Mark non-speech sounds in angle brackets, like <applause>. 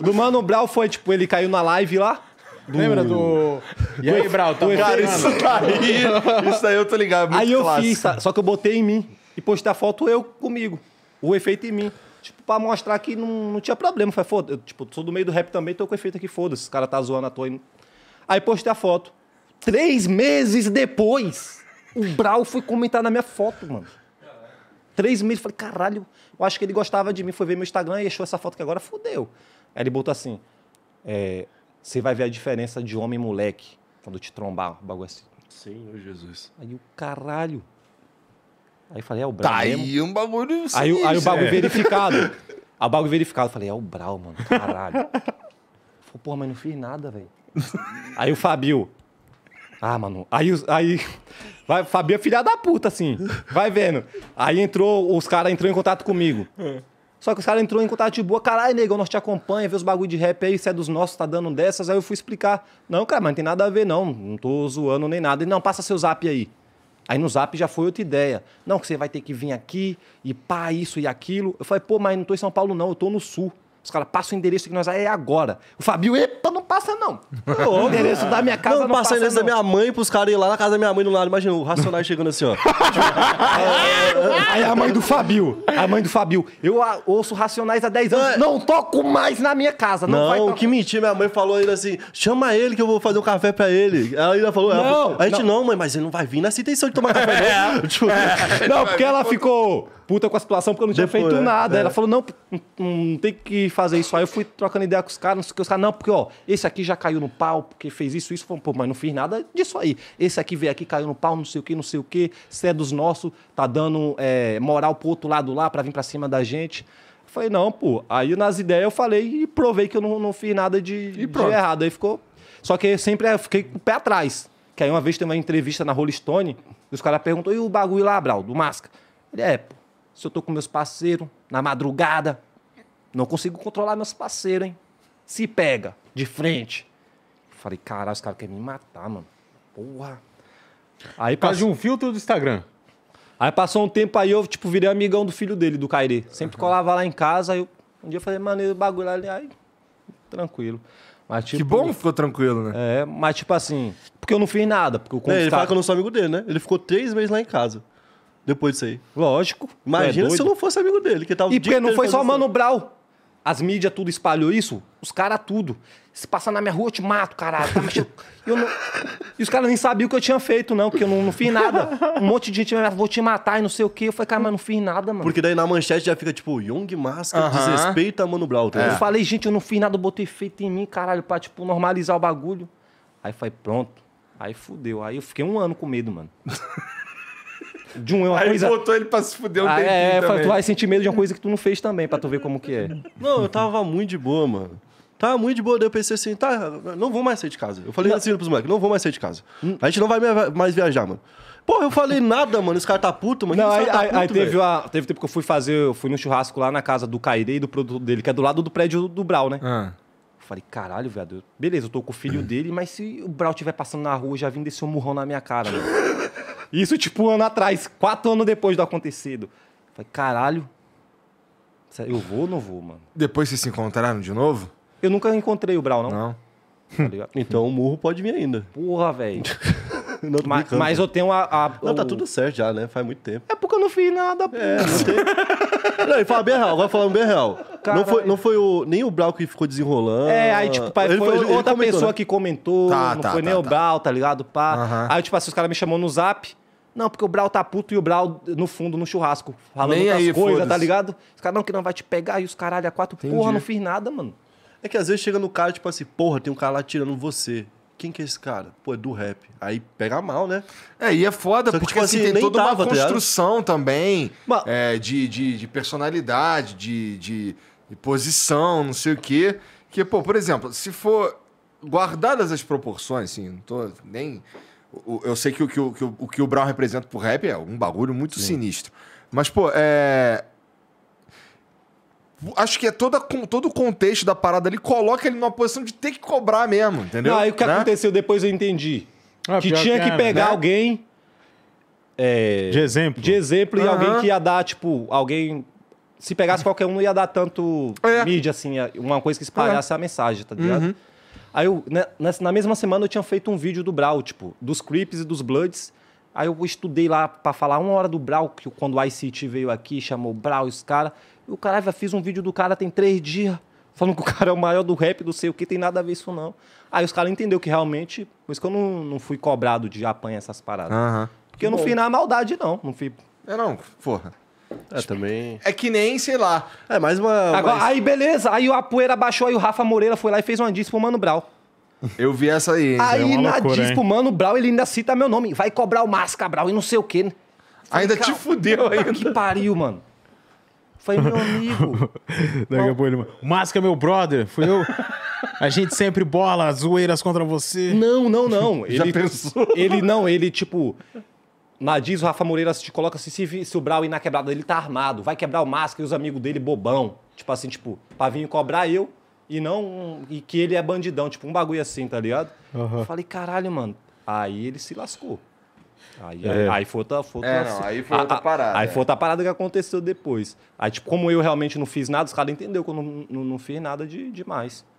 <laughs> Do Mano Brau foi, tipo, ele caiu na live lá. Do... Lembra do. E aí, Brau, tá Cara, isso aí. Isso eu tô ligado. Muito aí eu clássico. fiz, só que eu botei em mim. E postei a foto eu comigo. O efeito em mim. Tipo, pra mostrar que não, não tinha problema. Falei, foda eu, Tipo, sou do meio do rap também, tô com efeito aqui, foda-se. Esse cara tá zoando à toa. Aí, postei a foto. Três meses depois, o Brau foi comentar na minha foto, mano. Três meses, falei, caralho, eu acho que ele gostava de mim, foi ver meu Instagram e achou essa foto que agora fudeu. Aí ele botou assim: é, Você é, vai ver a diferença de homem e moleque quando te trombar, um bagulho assim. Senhor Jesus. Aí o caralho. Aí falei: É o Brau. Tá mesmo? aí um bagulho. Sim, aí, aí o bagulho é. verificado. aí o bagulho verificado. Eu falei: É o Brau, mano, caralho. falei: Porra, mas não fiz nada, velho. aí o Fabio. Ah, mano. Aí, aí <laughs> vai, Fabio é filha da puta, assim. Vai vendo. Aí entrou, os caras entrou em contato comigo. É. Só que os caras entrou em contato de boa, caralho, negão, nós te acompanha, vê os bagulho de rap aí, você é dos nossos, tá dando dessas. Aí eu fui explicar. Não, cara, mas não tem nada a ver, não. Não tô zoando nem nada. e não, passa seu zap aí. Aí no zap já foi outra ideia. Não, que você vai ter que vir aqui e pá, isso e aquilo. Eu falei, pô, mas não tô em São Paulo, não, eu tô no sul. Os caras passam o endereço que nós ah, é agora. O Fabio, epa, não passa não. o endereço da minha casa não, não passa. o endereço não. da minha mãe pros caras ir lá na casa da minha mãe do lado. Imagina o Racionais chegando assim, ó. <laughs> Aí a mãe do Fabio. A mãe do Fabio. Eu a, ouço Racionais há 10 anos. Não toco mais na minha casa. Não, não que mentira. Minha mãe falou ainda assim, chama ele que eu vou fazer um café pra ele. Ela ainda falou, não, a gente não. mãe, mas ele não vai vir. nessa intenção de tomar café. <laughs> <laughs> Tipo, é. Não, porque ela ficou puta com a situação porque eu não tinha Depois, feito né? nada. É. Ela falou, não, não tem que fazer isso. Aí eu fui trocando ideia com os caras, não sei o que. Os caras, não, porque, ó, esse aqui já caiu no pau, porque fez isso, isso. Pô, mas não fiz nada disso aí. Esse aqui veio aqui, caiu no pau, não sei o que, não sei o que. Se é dos nossos, tá dando é, moral pro outro lado lá para vir para cima da gente. Eu falei, não, pô. Aí nas ideias eu falei e provei que eu não, não fiz nada de, de errado. Aí ficou. Só que sempre eu fiquei com o pé atrás. Que aí uma vez tem uma entrevista na Rolling Stone, e os caras perguntam, e o bagulho lá, Brau, do Masca? Ele é, pô, se eu tô com meus parceiros, na madrugada, não consigo controlar meus parceiros, hein? Se pega, de frente. Falei, caralho, os caras querem me matar, mano. Porra. Aí Por passou... de um filtro do Instagram. Aí passou um tempo aí, eu, tipo, virei amigão do filho dele, do Cairê. Sempre uhum. colava lá em casa, aí eu... um dia eu falei, mano, o bagulho ali, aí, tranquilo. Mas, tipo, que bom ficou tranquilo, né? É, mas tipo assim, porque eu não fiz nada. Porque eu é, ele fala que eu não sou amigo dele, né? Ele ficou três meses lá em casa. Depois disso aí. Lógico. É Imagina é se eu não fosse amigo dele, que tava E porque não foi só o Mano Brau. As mídias tudo espalhou isso, os caras tudo. Se passar na minha rua, eu te mato, caralho. Tá mexendo... <laughs> eu não... E os caras nem sabiam o que eu tinha feito, não, porque eu não, não fiz nada. Um monte de gente me vou te matar e não sei o quê. Eu falei, cara, mas não fiz nada, mano. Porque daí na manchete já fica tipo, Young Máscara uh -huh. desrespeita Mano Brown. Tá? É. Eu falei, gente, eu não fiz nada, eu botei feito em mim, caralho, pra, tipo, normalizar o bagulho. Aí foi pronto. Aí fudeu. Aí eu fiquei um ano com medo, mano. <laughs> de um, uma Aí coisa... botou ele pra se fuder um ah, é, tempinho é, também. Tu vai sentir medo de uma coisa que tu não fez também, pra tu ver como que é. Não, eu tava muito de boa, mano. Tava muito de boa, daí eu pensei assim, tá, não vou mais sair de casa. Eu falei não. assim pros moleques, não vou mais sair de casa. Hum. A gente não vai mais viajar, mano. Porra, eu falei nada, mano. Esse cara tá puto, mano. Não, aí, tá aí, puto, aí teve, uma, teve tempo que eu fui fazer, eu fui no churrasco lá na casa do Cairei e do produto dele, que é do lado do prédio do Brau, né? Ah. Eu falei, caralho, velho. Beleza, eu tô com o filho dele, mas se o Brau estiver passando na rua, já vim descer um murrão na minha cara, mano. Isso, tipo, um ano atrás, quatro anos depois do acontecido. falei, caralho. Eu vou ou não vou, mano? Depois vocês se encontraram de novo? Eu nunca encontrei o Brau, não. Não. Tá <laughs> então o murro pode vir ainda. Porra, velho. <laughs> mas, mas, eu tenho a. a não, tá o... tá tudo certo já, né? Faz muito tempo. É porque eu não fiz nada, É, não e fala bem real, agora falando bem real. Não foi, não foi o, nem o Brau que ficou desenrolando. É, aí, tipo, pai, foi, outra comentou, né? pessoa né? que comentou. Tá, não tá, foi tá, nem o tá. Brau, tá ligado? Pá. Aí, tipo assim, os caras me chamou no zap. Não, porque o Brau tá puto e o Brau no fundo, no churrasco, falando Nem outras aí, coisas, tá ligado? Os caras, não, que não vai te pegar, e os caralho, a é quatro, Entendi. porra, não fiz nada, mano. É que às vezes chega no cara, tipo assim, porra, tem um cara lá tirando você. Quem que é esse cara? Pô, é do rap. Aí pega mal, né? É, e é foda, que, porque tipo, assim, assim tem toda tava, uma tá construção tá também Mas... é, de, de, de, personalidade, de, de, de posição, não sei o quê. Que, pô, por exemplo, se for guardadas as proporções, assim, não tô nem o, eu sei que o que o, que o, o que o Brown representa pro rap é um bagulho muito Sim. sinistro. Mas, pô, é. Acho que é toda, todo o contexto da parada ali coloca ele numa posição de ter que cobrar mesmo, entendeu? aí ah, o que né? aconteceu depois eu entendi. Ah, que tinha que, que é, pegar né? alguém. É, de exemplo. De exemplo, uhum. e alguém que ia dar, tipo, alguém. Se pegasse qualquer um, não ia dar tanto é. mídia, assim, é uma coisa que espalhasse é. a mensagem, tá ligado? Uhum. Aí eu, né, nessa, na mesma semana eu tinha feito um vídeo do Brawl, tipo, dos Creeps e dos Bloods. Aí eu estudei lá para falar uma hora do Brawl, que quando o ICT veio aqui, chamou Brawl e os caras. E o ah, já fiz um vídeo do cara tem três dias, <laughs> falando que o cara é o maior do rap, não sei o que, tem nada a ver isso não. Aí os caras entenderam que realmente, por isso que eu não, não fui cobrado de apanhar essas paradas. Porque eu não Bom. fui na maldade, não. Não fui. É não, porra. É, tipo, também. É que nem, sei lá. É mais uma. Agora, mais... Aí beleza, aí a poeira baixou, aí o Rafa Moreira foi lá e fez uma diss pro Mano Brown. Eu vi essa aí. Aí é na loucura, diss Mano Brown, ele ainda cita meu nome. Vai cobrar o Masca e não sei o quê. Falei, ainda te fudeu aí Que pariu, mano. Foi meu <laughs> amigo. Daqui a pouco ele. Masca, é meu brother. Fui eu. A gente sempre bola, zoeiras contra você. Não, não, não. <laughs> Ele, Já pensou? Ele não, ele tipo. Mas o Rafa Moreira se te coloca assim, se, se o Brau ir na quebrada, ele tá armado, vai quebrar o máscara e os amigos dele bobão. Tipo assim, tipo, pra vir cobrar eu e não. E que ele é bandidão, tipo, um bagulho assim, tá ligado? Uhum. Eu falei, caralho, mano. Aí ele se lascou. Aí, é. aí, aí foi outra, foi outra, é, não, assim. aí foi outra a, parada. Aí é. foi outra parada que aconteceu depois. Aí, tipo, como eu realmente não fiz nada, os caras entenderam que eu não, não, não fiz nada de, demais.